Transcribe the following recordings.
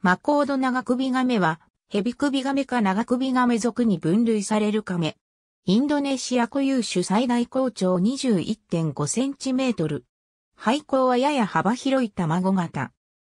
マコード長首ガメは、ヘビ首ガメか長首ガメ属に分類されるカメ。インドネシア固有種最大高長21.5センチメートル。背光はやや幅広い卵型。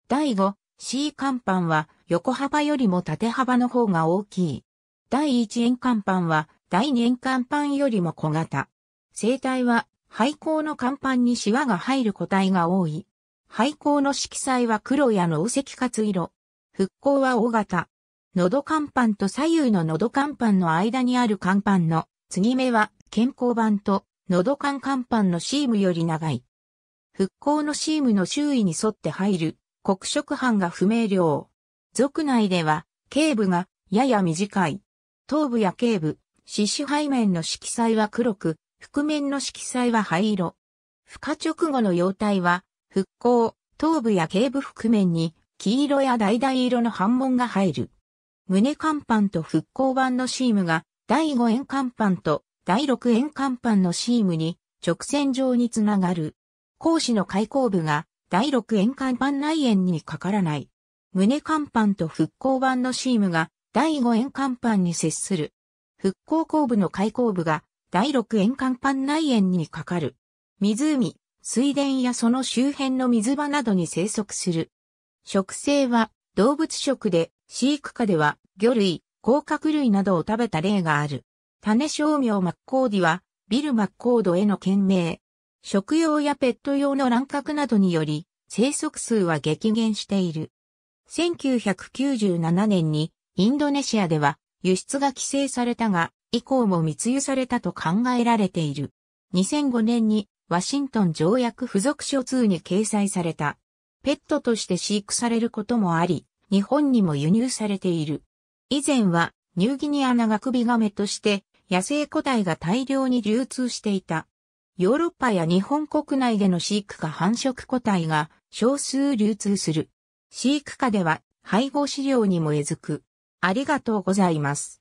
第5、C 甲板は横幅よりも縦幅の方が大きい。第1円甲板は第2円甲板よりも小型。生態は背光の甲板にシワが入る個体が多い。背光の色彩は黒やの赤か活色。復興は大型。喉乾板と左右の喉乾板の間にある乾板の継ぎ目は健康板と喉乾乾板のシームより長い。復興のシームの周囲に沿って入る黒色斑が不明瞭。族内では頸部がやや短い。頭部や頸部、四肢背面の色彩は黒く、覆面の色彩は灰色。孵化直後の様態は、復興、頭部や頸部覆面に黄色や橙色の半紋が入る。胸甲板と復興板のシームが、第5円甲板と第6円甲板のシームに直線上につながる。講師の開口部が第6円甲板内円にかからない。胸甲板と復興板のシームが第5円甲板に接する。復興後部の開口部が第6円甲板内円にかかる。湖、水田やその周辺の水場などに生息する。食性は動物食で、飼育下では魚類、甲殻類などを食べた例がある。種商名マッコーディは、ビルマッコードへの懸命。食用やペット用の乱獲などにより、生息数は激減している。1997年にインドネシアでは輸出が規制されたが、以降も密輸されたと考えられている。2005年にワシントン条約付属書2に掲載された。ペットとして飼育されることもあり、日本にも輸入されている。以前はニューギニアクビガメとして野生個体が大量に流通していた。ヨーロッパや日本国内での飼育下繁殖個体が少数流通する。飼育下では配合飼料にもえずく。ありがとうございます。